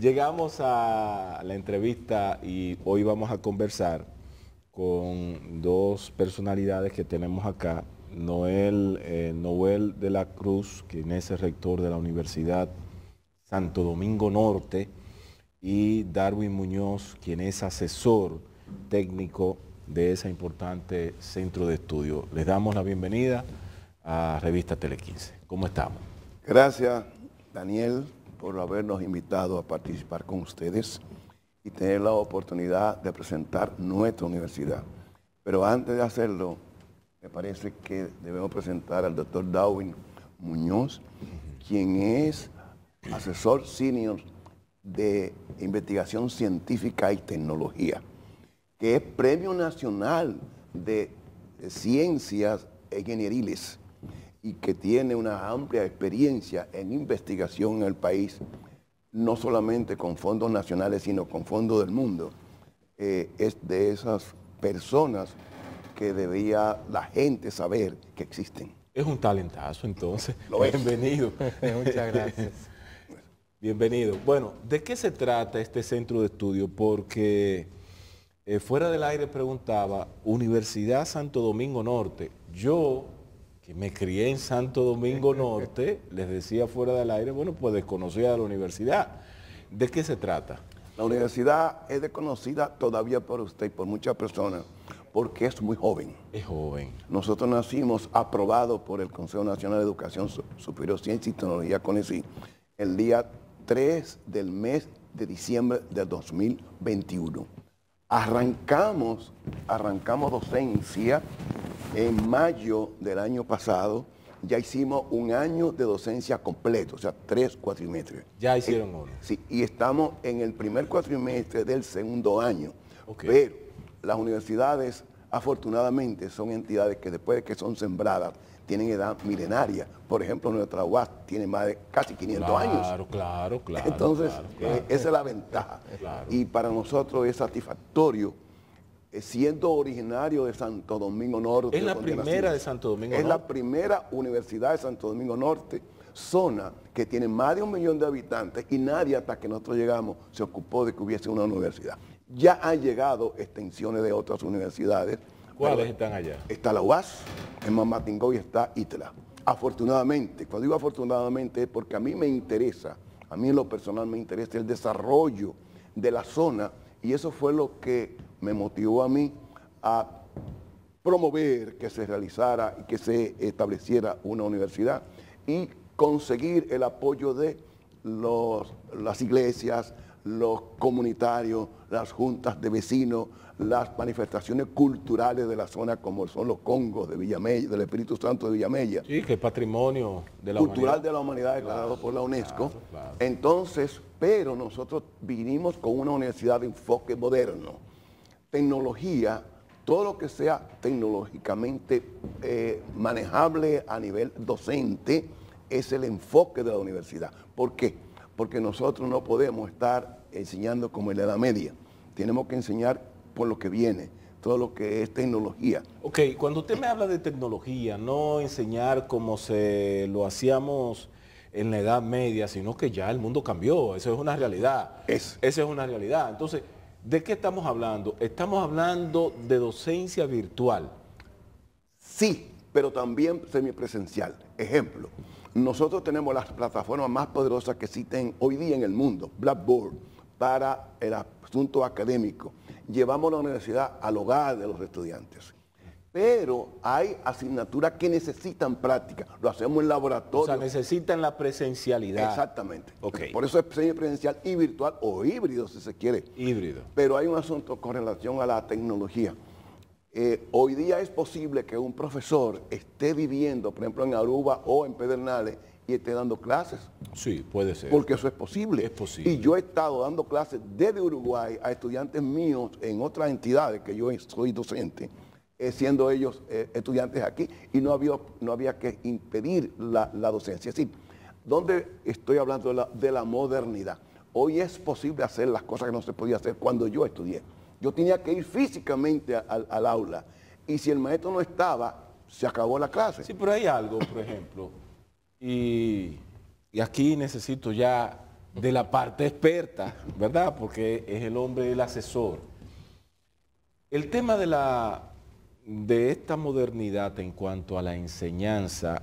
Llegamos a la entrevista y hoy vamos a conversar con dos personalidades que tenemos acá. Noel, eh, Noel de la Cruz, quien es el rector de la Universidad Santo Domingo Norte, y Darwin Muñoz, quien es asesor técnico de ese importante centro de estudio. Les damos la bienvenida a Revista Tele 15. ¿Cómo estamos? Gracias, Daniel por habernos invitado a participar con ustedes y tener la oportunidad de presentar nuestra universidad. Pero antes de hacerlo, me parece que debemos presentar al doctor Darwin Muñoz, quien es asesor senior de investigación científica y tecnología, que es Premio Nacional de Ciencias Ingenieriles y que tiene una amplia experiencia en investigación en el país, no solamente con fondos nacionales, sino con fondos del mundo, eh, es de esas personas que debía la gente saber que existen. Es un talentazo entonces. Lo Bienvenido. Muchas gracias. Bienvenido. Bueno, ¿de qué se trata este centro de estudio? Porque eh, fuera del aire preguntaba, Universidad Santo Domingo Norte, yo me crié en Santo Domingo Norte, les decía fuera del aire, bueno, pues desconocida de la universidad. ¿De qué se trata? La universidad es desconocida todavía por usted y por muchas personas porque es muy joven. Es joven. Nosotros nacimos aprobados por el Consejo Nacional de Educación Superior, Ciencia y Tecnología, CONECI, el día 3 del mes de diciembre de 2021. Arrancamos, arrancamos docencia en mayo del año pasado ya hicimos un año de docencia completo, o sea, tres cuatrimestres. Ya hicieron uno. Sí, y estamos en el primer cuatrimestre del segundo año. Pero las universidades, afortunadamente, son entidades que después de que son sembradas, tienen edad milenaria. Por ejemplo, nuestra UAS tiene más de casi 500 años. Claro, claro, claro. Entonces, eh, esa es la ventaja. Y para nosotros es satisfactorio eh, siendo originario de Santo Domingo Norte. Es la primera de Santo Domingo Norte. Es la primera universidad de Santo Domingo Norte, zona que tiene más de un millón de habitantes y nadie hasta que nosotros llegamos se ocupó de que hubiese una universidad. Ya han llegado extensiones de otras universidades. ¿Cuáles están allá? Está la UAS, en Mamatingó y está ITLA. Afortunadamente, cuando digo afortunadamente es porque a mí me interesa, a mí en lo personal me interesa el desarrollo de la zona y eso fue lo que me motivó a mí a promover que se realizara y que se estableciera una universidad y conseguir el apoyo de las iglesias, los comunitarios, las juntas de vecinos, las manifestaciones culturales de la zona, como son los congos de Villamella, del Espíritu Santo de Villamella. Sí, que es patrimonio de la cultural de la humanidad declarado por la UNESCO. Entonces, pero nosotros vinimos con una universidad de enfoque moderno tecnología, todo lo que sea tecnológicamente eh, manejable a nivel docente, es el enfoque de la universidad. ¿Por qué? Porque nosotros no podemos estar enseñando como en la Edad Media. Tenemos que enseñar por lo que viene, todo lo que es tecnología. Ok, cuando usted me habla de tecnología, no enseñar como se lo hacíamos en la Edad Media, sino que ya el mundo cambió, eso es una realidad. Es. Esa es una realidad. Entonces, ¿De qué estamos hablando? Estamos hablando de docencia virtual. Sí, pero también semipresencial. Ejemplo, nosotros tenemos las plataformas más poderosas que existen hoy día en el mundo, Blackboard, para el asunto académico. Llevamos la universidad al hogar de los estudiantes pero hay asignaturas que necesitan práctica. Lo hacemos en laboratorio. O sea, necesitan la presencialidad. Exactamente. Por eso es presencial y virtual o híbrido, si se quiere. Híbrido. Pero hay un asunto con relación a la tecnología. Eh, hoy día es posible que un profesor esté viviendo, por ejemplo, en Aruba o en Pedernales y esté dando clases. Sí, puede ser. Porque eso es posible. Es posible. Y yo he estado dando clases desde Uruguay a estudiantes míos en otras entidades que yo soy docente eh, siendo ellos eh, estudiantes aquí, y no había, no había que impedir la, docencia. Es donde estoy hablando de la, modernidad? Hoy es posible hacer las cosas que no se podía hacer cuando yo estudié. Yo tenía que ir físicamente al aula y si el maestro no estaba, se acabó la clase. Sí, pero hay algo, por ejemplo, y, y, aquí necesito ya de la parte experta, ¿verdad? Porque es el hombre, el asesor. El tema de la de esta modernidad en cuanto a la enseñanza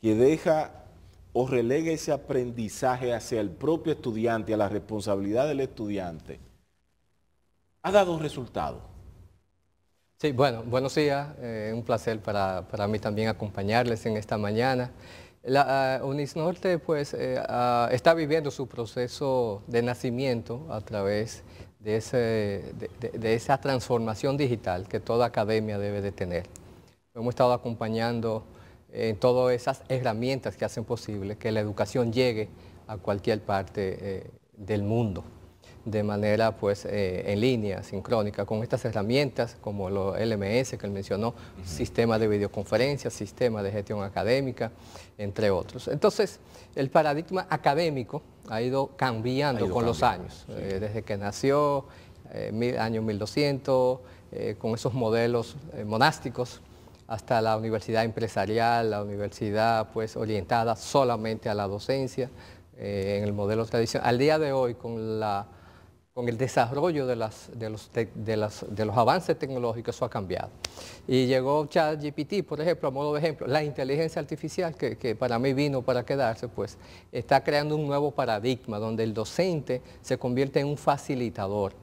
que deja o relega ese aprendizaje hacia el propio estudiante, a la responsabilidad del estudiante, ha dado resultado. Sí, bueno, buenos días. Eh, un placer para, para mí también acompañarles en esta mañana. La ah, Unisnorte pues, eh, ah, está viviendo su proceso de nacimiento a través de, esa transformación digital que toda academia debe de tener. Hemos estado acompañando en todas esas herramientas que hacen posible que la educación llegue a cualquier parte eh, del mundo de manera pues eh, en línea, sincrónica, con estas herramientas como los LMS que él mencionó, sistema de videoconferencia, sistema de gestión académica, entre otros. Entonces, el paradigma académico ha ido cambiando con los años, eh, desde que nació, en eh, mil, año 1200, con esos modelos monásticos, hasta la universidad empresarial, la universidad pues orientada solamente a la docencia, en el modelo tradicional. Al día de hoy, con la con el desarrollo de, los avances tecnológicos, eso ha cambiado. Y llegó ChatGPT, por ejemplo, a modo de ejemplo, la inteligencia artificial, que, para mí vino para quedarse, pues está creando un nuevo paradigma donde el docente se convierte en un facilitador.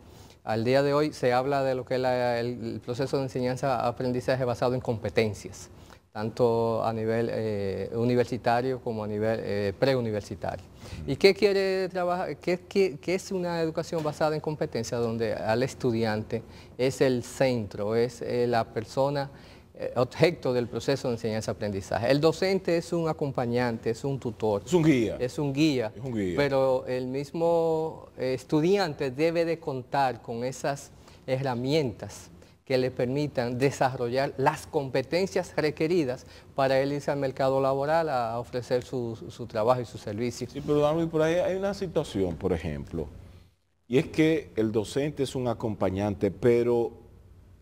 Al día de hoy se habla de lo que es el, proceso de enseñanza-aprendizaje basado en competencias tanto a nivel eh, universitario como a nivel eh, preuniversitario. ¿Y qué quiere trabajar? ¿Qué, es una educación basada en competencia donde al estudiante es el centro, es eh, la persona eh, objeto del proceso de enseñanza-aprendizaje. El docente es un acompañante, es un tutor. un guía. Es un guía. Pero el mismo estudiante debe de contar con esas herramientas que le permitan desarrollar las competencias requeridas para él irse al mercado laboral a ofrecer su, trabajo y sus servicios. Sí, pero Darwin, por ahí hay una situación, por ejemplo, y es que el docente es un acompañante, pero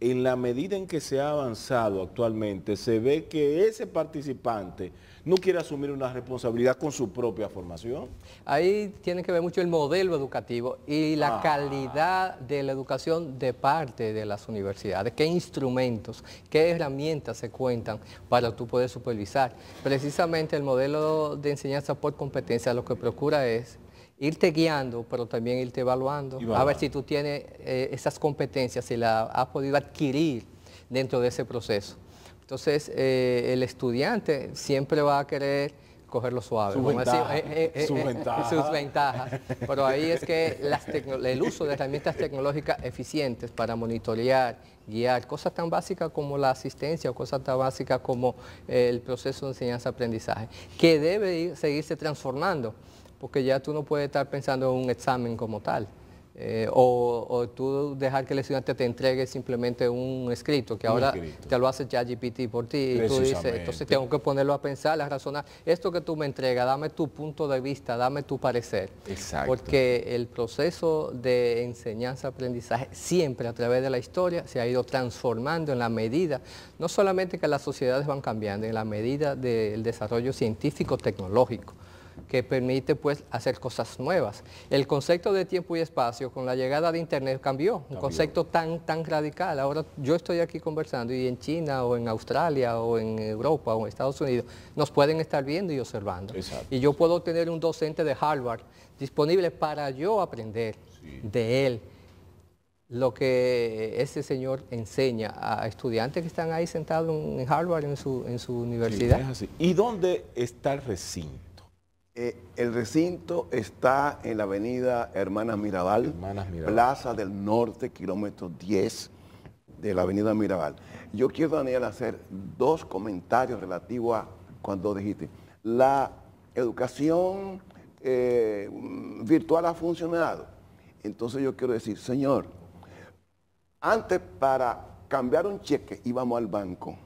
en la medida en que se ha avanzado actualmente, se ve que ese participante no quiere asumir una responsabilidad con su propia formación. Ahí tiene que ver mucho el modelo educativo y la ah. calidad de la educación de parte de las universidades. ¿Qué instrumentos, qué herramientas se cuentan para tú poder supervisar? Precisamente el modelo de enseñanza por competencia lo que procura es irte guiando, pero también irte evaluando, a ver si tú tienes eh, esas competencias, si las has podido adquirir dentro de ese proceso. Entonces, eh, el estudiante siempre va a querer cogerlo suave. Sus, eh, ventajas sus, ventajas. Pero ahí es que el uso de herramientas tecnológicas eficientes para monitorear, guiar, cosas tan básicas como la asistencia o cosas tan básicas como el proceso de enseñanza-aprendizaje, que debe seguirse transformando porque ya tú no puedes estar pensando en un examen como tal. Eh, o, tú dejar que el estudiante te entregue simplemente un escrito, que ahora te lo hace ChatGPT por ti y tú dices, entonces tengo que ponerlo a pensar, a razonar, esto que tú me entregas, dame tu punto de vista, dame tu parecer. Porque el proceso de enseñanza-aprendizaje siempre a través de la historia se ha ido transformando en la medida, no solamente que las sociedades van cambiando, en la medida del desarrollo científico-tecnológico que permite pues hacer cosas nuevas. El concepto de tiempo y espacio con la llegada de Internet cambió, un concepto tan, tan radical. Ahora yo estoy aquí conversando y en China o en Australia o en Europa o en Estados Unidos nos pueden estar viendo y observando. Y yo puedo tener un docente de Harvard disponible para yo aprender de él lo que ese señor enseña a estudiantes que están ahí sentados en Harvard, en su, en su universidad. ¿Y dónde está el recinto? Eh, el recinto está en la avenida Hermanas Mirabal, Plaza del Norte, kilómetro 10 de la avenida Mirabal. Yo quiero, Daniel, hacer dos comentarios relativos a cuando dijiste, la educación eh, virtual ha funcionado. Entonces yo quiero decir, señor, antes para cambiar un cheque íbamos al banco.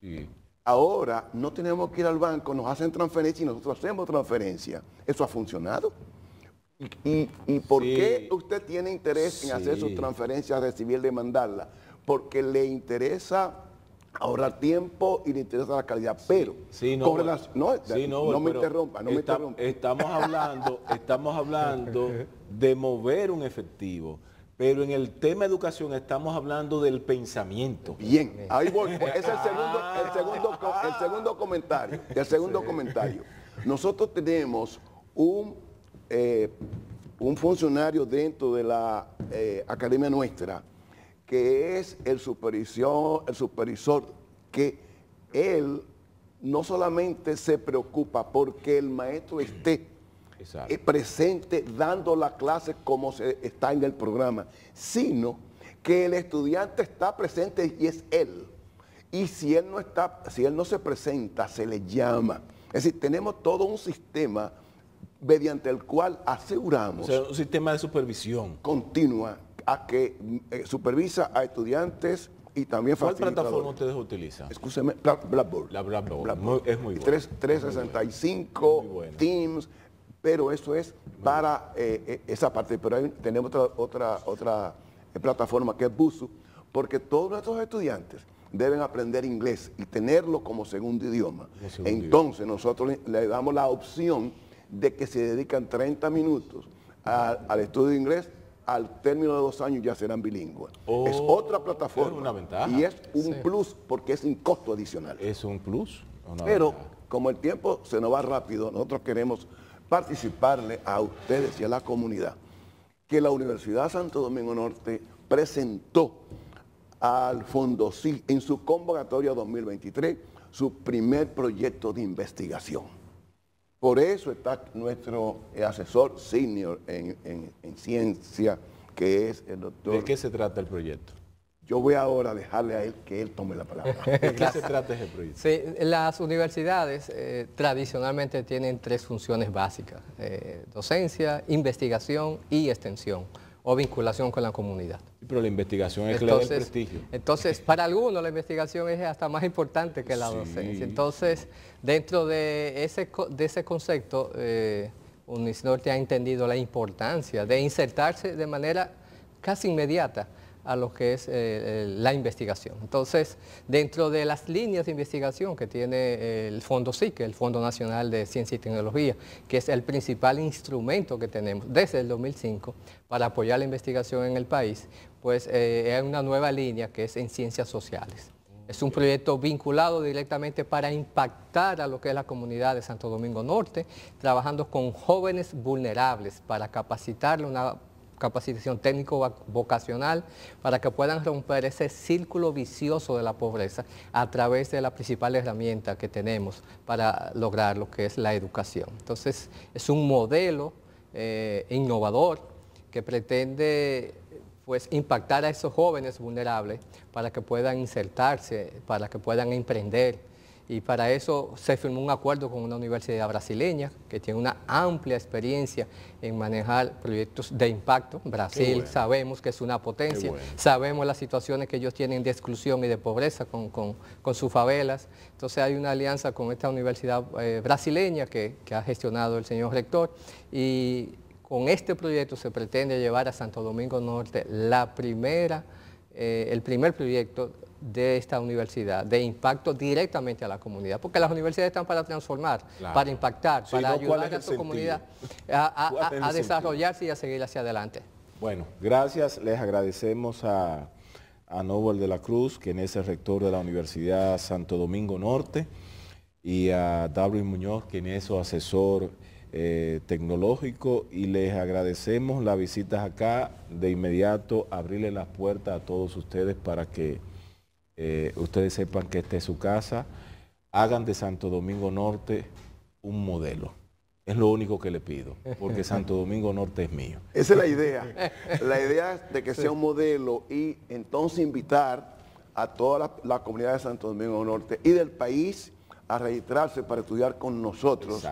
Sí. Ahora no tenemos que ir al banco, nos hacen transferencia y nosotros hacemos transferencia. ¿Eso ha funcionado? ¿Y, por qué usted tiene interés en hacer sus transferencias, recibir, demandarla? Porque le interesa ahorrar tiempo y le interesa la calidad. Pero, no, me interrumpa, no me interrumpa. Estamos hablando, estamos hablando de mover un efectivo. Pero en el tema educación estamos hablando del pensamiento. Bien, ahí voy. Pues, es el segundo, ah, el ah. segundo comentario, el segundo comentario. Nosotros tenemos un, eh, un funcionario dentro de la eh, academia nuestra que es el supervisor, el supervisor que él no solamente se preocupa porque el maestro esté eh, presente dando la clase como está en el programa, sino que el estudiante está presente y es él. Y si él no está, si él no se presenta, se le llama. Es decir, tenemos todo un sistema mediante el cual aseguramos. O sea, un sistema de supervisión. Continua, a que eh, supervisa a estudiantes y también ¿Cuál plataforma ustedes utilizan? Escúcheme, Blackboard. Blackboard. es muy buena. 365, Teams, pero eso es para eh, eh, esa parte. Pero tenemos otra, otra, otra plataforma que es Busu, porque todos nuestros estudiantes deben aprender inglés y tenerlo como segundo idioma. Entonces nosotros le damos la opción de que se dedican 30 minutos al estudio de inglés, al término de dos años ya serán bilingües. Oh, es otra plataforma. Y es un plus porque es sin costo adicional. Es un plus. Pero como el tiempo se nos va rápido, nosotros queremos participarle a ustedes y a la comunidad que la Universidad Santo Domingo Norte presentó al Fondo sí en su convocatoria 2023, su primer proyecto de investigación. Por eso está nuestro asesor senior en, ciencia, que es el doctor... ¿De qué se trata el proyecto? Yo voy ahora a dejarle a él que él tome la palabra. ¿De qué se trata ese proyecto? Sí, las universidades eh, tradicionalmente tienen tres funciones básicas, eh, docencia, investigación y extensión o vinculación con la comunidad. Pero la investigación es clave del prestigio. Entonces, para algunos la investigación es hasta más importante que la docencia. Entonces, dentro de ese, de ese concepto, eh, UNISNORTE ha entendido la importancia de insertarse de manera casi inmediata a lo que es eh, la investigación. Entonces, dentro de las líneas de investigación que tiene el Fondo SIC, el Fondo Nacional de Ciencia y Tecnología, que es el principal instrumento que tenemos desde el 2005 para apoyar la investigación en el país, pues hay eh, una nueva línea que es en ciencias sociales. Es un proyecto vinculado directamente para impactar a lo que es la comunidad de Santo Domingo Norte, trabajando con jóvenes vulnerables para capacitarle una capacitación técnico vocacional para que puedan romper ese círculo vicioso de la pobreza a través de la principal herramienta que tenemos para lograr lo que es la educación. Entonces, es un modelo eh, innovador que pretende pues impactar a esos jóvenes vulnerables para que puedan insertarse, para que puedan emprender, y para eso se firmó un acuerdo con una universidad brasileña que tiene una amplia experiencia en manejar proyectos de impacto. Brasil sabemos que es una potencia, sabemos las situaciones que ellos tienen de exclusión y de pobreza con, sus favelas. Entonces hay una alianza con esta universidad eh, brasileña que, ha gestionado el señor rector y con este proyecto se pretende llevar a Santo Domingo Norte la primera... Eh, el primer proyecto de esta universidad, de impacto directamente a la comunidad, porque las universidades están para transformar, para impactar, para ayudar a su comunidad a, desarrollarse y a seguir hacia adelante. Bueno, gracias, les agradecemos a, a de la Cruz, quien es el rector de la Universidad Santo Domingo Norte, y a Darwin Muñoz, quien es su asesor eh, tecnológico y les agradecemos las visitas acá. De inmediato abrirle las puertas a todos ustedes para que eh, ustedes sepan que esta es su casa. Hagan de Santo Domingo Norte un modelo. Es lo único que le pido, porque Santo Domingo Norte es mío. Esa es la idea. La idea de que sea un modelo y entonces invitar a toda la, comunidad de Santo Domingo Norte y del país a registrarse para estudiar con nosotros.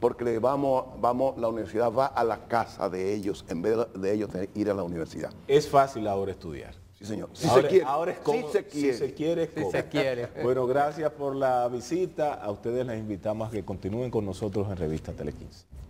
porque vamos, vamos, la universidad va a la casa de ellos en vez de ellos ir a la universidad. Es fácil ahora estudiar. Sí, señor. Si ahora, se quiere. es como, si se quiere. Si se Bueno, gracias por la visita. A ustedes les invitamos a que continúen con nosotros en Revista Tele 15.